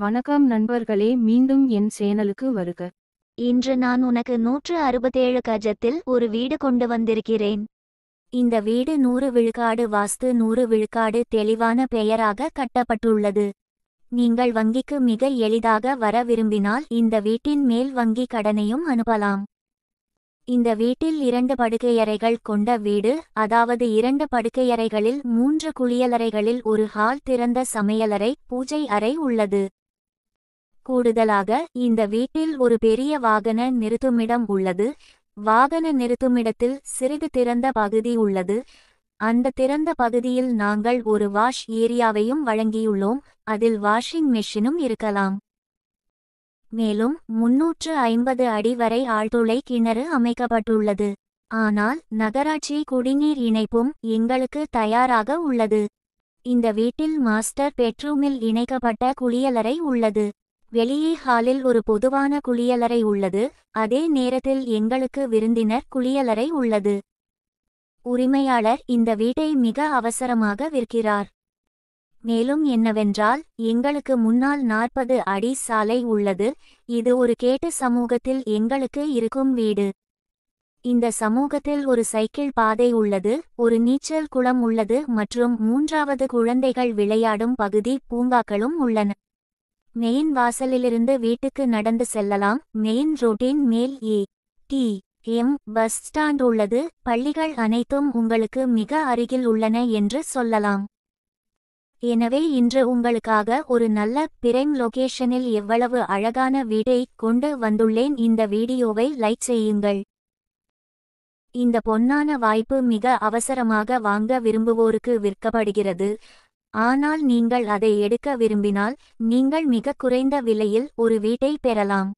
வணக்கம் நண்பர்களே மீண்டும் என் சேனலுக்கு வருக இன்று நான் உனக்கு நூற்று அறுபத்தேழு கஜத்தில் ஒரு வீடு கொண்டு வந்திருக்கிறேன் இந்த வீடு நூறு விழுக்காடு வாஸ்து நூறு விழுக்காடு தெளிவான பெயராக கட்டப்பட்டுள்ளது நீங்கள் வங்கிக்கு மிக எளிதாக வர விரும்பினால் இந்த வீட்டின் மேல் வங்கி கடனையும் அனுப்பலாம் இந்த வீட்டில் இரண்டு படுக்கையறைகள் கொண்ட வீடு அதாவது இரண்டு படுக்கையறைகளில் மூன்று குளியலறைகளில் ஒரு ஹால் திறந்த சமையலறை பூஜை அறை உள்ளது கூடுதலாக இந்த வீட்டில் ஒரு பெரிய வாகன நிறுத்துமிடம் உள்ளது வாகன நிறுத்துமிடத்தில் சிறிது திறந்த பகுதி உள்ளது அந்த திறந்த பகுதியில் நாங்கள் ஒரு வாஷ் ஏரியாவையும் வழங்கியுள்ளோம் அதில் வாஷிங் மெஷினும் இருக்கலாம் மேலும் முன்னூற்று ஐம்பது அடி வரை ஆழ்துளை கிணறு அமைக்கப்பட்டுள்ளது ஆனால் நகராட்சி குடிநீர் இணைப்பும் எங்களுக்கு தயாராக உள்ளது இந்த வீட்டில் மாஸ்டர் பெட்ரூமில் இணைக்கப்பட்ட குளியலறை உள்ளது வெளியே ஹாலில் ஒரு பொதுவான குளியலறை உள்ளது அதே நேரத்தில் எங்களுக்கு விருந்தினர் குளியலறை உள்ளது உரிமையாளர் இந்த வீட்டை மிக அவசரமாக விற்கிறார் மேலும் என்னவென்றால் எங்களுக்கு முன்னால் நாற்பது அடி சாலை உள்ளது இது ஒரு கேட்டு சமூகத்தில் எங்களுக்கு இருக்கும் வீடு இந்த சமூகத்தில் ஒரு சைக்கிள் பாதை உள்ளது ஒரு நீச்சல் குளம் உள்ளது மற்றும் மூன்றாவது குழந்தைகள் விளையாடும் பகுதி பூங்காக்களும் உள்ளன மெயின் வாசலிலிருந்து வீட்டுக்கு நடந்து செல்லலாம் மெயின் ரோட்டின் மேல் A T M bus stand உள்ளது பள்ளிகள் அனைத்தும் உங்களுக்கு மிக அருகில் உள்ளன என்று சொல்லலாம் எனவே இன்று உங்களுக்காக ஒரு நல்ல பிரைம் லொகேஷனில் எவ்வளவு அழகான வீடை கொண்டு வந்துள்ளேன் இந்த வீடியோவை லைக் செய்யுங்கள் இந்த பொன்னான வாய்ப்பு மிக அவசரமாக வாங்க விரும்புவோருக்கு விற்கப்படுகிறது ஆனால் நீங்கள் அதை எடுக்க விரும்பினால் நீங்கள் மிக குறைந்த விலையில் ஒரு வீட்டை பெறலாம்